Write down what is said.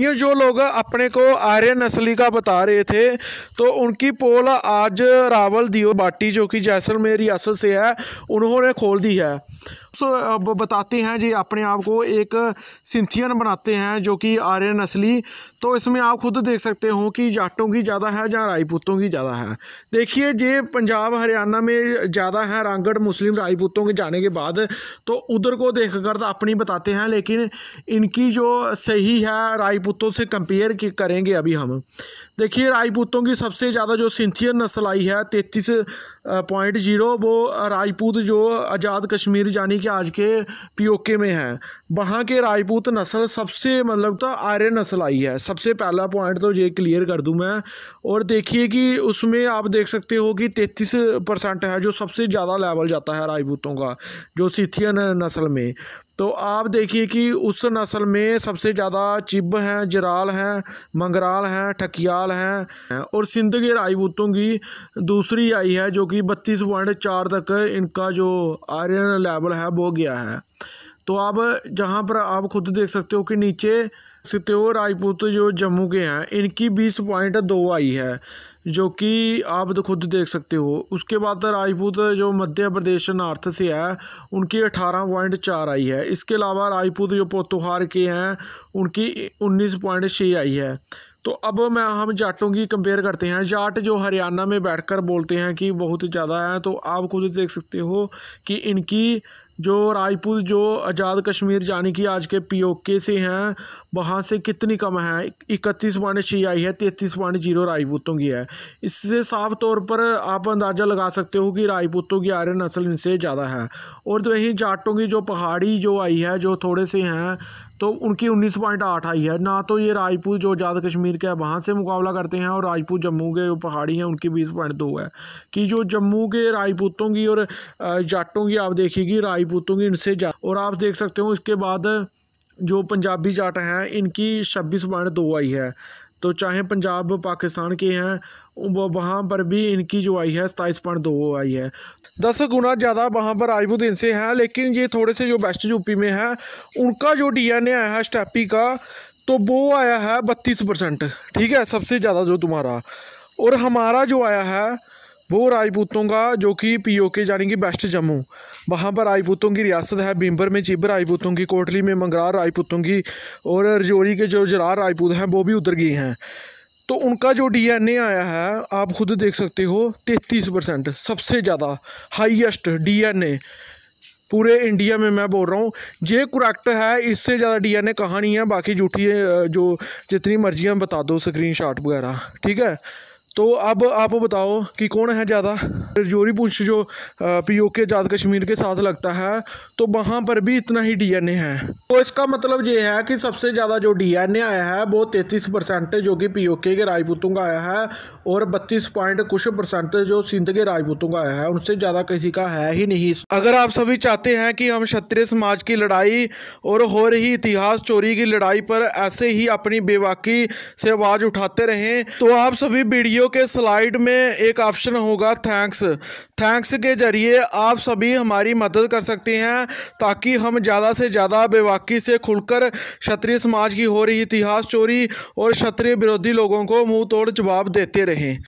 ये जो लोग अपने को आर्य नस्ली का बता रहे थे तो उनकी पोल आज रावल दियो बाटी जो कि जैसलमेर रियासत से है उन्होंने खोल दी है बताते हैं जी अपने आप को एक सिंथियन बनाते हैं जो कि आर्य नस्ली तो इसमें आप खुद देख सकते हो कि जाटों की ज़्यादा है या राजपूतों की ज़्यादा है देखिए जे पंजाब हरियाणा में ज़्यादा है रांगड़ मुस्लिम राजपूतों के जाने के बाद तो उधर को देख कर तो अपनी बताते हैं लेकिन इनकी जो सही है राजपूतों से कंपेयर करेंगे अभी हम देखिए राजपूतों की सबसे ज़्यादा जो सिंथियन नस्ल आई है तैतीस पॉइंट जीरो वो राजपूत जो आज़ाद कश्मीर यानी कि आज के पीओके में है वहाँ के राजपूत नस्ल सबसे मतलब तो आर्य नस्ल आई है सबसे पहला पॉइंट तो ये क्लियर कर दूँ मैं और देखिए कि उसमें आप देख सकते हो कि तैंतीस परसेंट है जो सबसे ज़्यादा लेवल जाता है राजपूतों का जो सिथियन नस्ल में तो आप देखिए कि उस नस्ल में सबसे ज़्यादा चिब हैं जराल हैं मंगराल हैं ठकियाल हैं और सिंध के राजपूतों की दूसरी आई है जो कि बत्तीस पॉइंट चार तक इनका जो आयरन लेवल है वो गया है तो आप जहाँ पर आप खुद देख सकते हो कि नीचे सत्यो राजपूत जो जम्मू के हैं इनकी बीस पॉइंट दो आई है जो कि आप तो खुद देख सकते हो उसके बाद तो राजपूत तो जो मध्य प्रदेश नॉर्थ से है उनकी अठारह पॉइंट चार आई है इसके अलावा राजपूत जो पोतोहार के हैं उनकी उन्नीस पॉइंट छः आई है तो अब मैं हम जाटों की कंपेयर करते हैं जाट जो हरियाणा में बैठकर बोलते हैं कि बहुत ज़्यादा है तो आप खुद देख सकते हो कि इनकी जो रायपुर जो आज़ाद कश्मीर जाने की आज के पीओके से हैं वहाँ से कितनी कम है इकतीस पॉइंट छः आई है तैंतीस पॉइंट जीरो रायपुतों की है इससे साफ तौर पर आप अंदाज़ा लगा सकते हो कि रायपुतों की आर्य नस्ल इनसे ज़्यादा है और तो वहीं जाटों की जो पहाड़ी जो आई है जो थोड़े से हैं तो उनकी उन्नीस पॉइंट आठ आई है ना तो ये रायपुर जो आज़ाद कश्मीर के है वहाँ से मुकाबला करते हैं और रायपुर जम्मू के जो पहाड़ी हैं उनकी बीस पॉइंट दो है कि जो जम्मू के रायपुतों की और जाटों की आप देखिए कि राय भूतों की इनसे जा और आप देख सकते हो इसके बाद जो पंजाबी जाट हैं इनकी छब्बीस पॉइंट दो आई है तो चाहे पंजाब पाकिस्तान के हैं वहाँ पर भी इनकी जो आई है सताईस पॉइंट दो आई है दस गुना ज़्यादा वहाँ पर राजपूत इनसे हैं लेकिन ये थोड़े से जो वेस्ट यूपी में है उनका जो डीएनए आया है स्टेपी का तो वो आया है बत्तीस परसेंट ठीक है सबसे ज़्यादा जो तुम्हारा और हमारा जो आया है वो राजपूतों का जो कि पीओके यानी कि वेस्ट जम्मू वहाँ पर राजपूतों की रियासत है बिम्बर में चिब राजपूतों की कोटली में मंगरार राजपूतों की और रजौरी के जो जरार राजपूत हैं वो भी उधर गए हैं तो उनका जो डीएनए आया है आप खुद देख सकते हो तैतीस परसेंट सबसे ज़्यादा हाईएस्ट डीएनए पूरे इंडिया में मैं बोल रहा हूँ ये करेक्ट है इससे ज़्यादा डीएनए कहानी है बाकी झूठी जो जितनी मर्जी है बता दो स्क्रीनशॉट वगैरह ठीक है तो अब आप बताओ कि कौन है ज़्यादा रजौरी पुंछ जो पी ओ के आज़ाद कश्मीर के साथ लगता है तो वहाँ पर भी इतना ही डी एन ए है तो इसका मतलब ये है कि सबसे ज़्यादा जो डी एन ए आया है वो तैंतीस परसेंट जो कि पी के के राजपूतों का आया है और बत्तीस पॉइंट कुछ परसेंट जो सिंध के राजपूतों का आया है उनसे ज़्यादा किसी का है ही नहीं अगर आप सभी चाहते हैं कि हम क्षत्रिय समाज की लड़ाई और हो रही इतिहास चोरी की लड़ाई पर ऐसे ही अपनी बेवाकी से आवाज़ उठाते रहें तो आप सभी वीडियो वीडियो के स्लाइड में एक ऑप्शन होगा थैंक्स थैंक्स के ज़रिए आप सभी हमारी मदद कर सकते हैं ताकि हम ज़्यादा से ज़्यादा बेवाकी से खुलकर क्षत्रिय समाज की हो रही इतिहास चोरी और क्षत्रिय विरोधी लोगों को मुंह तोड़ जवाब देते रहें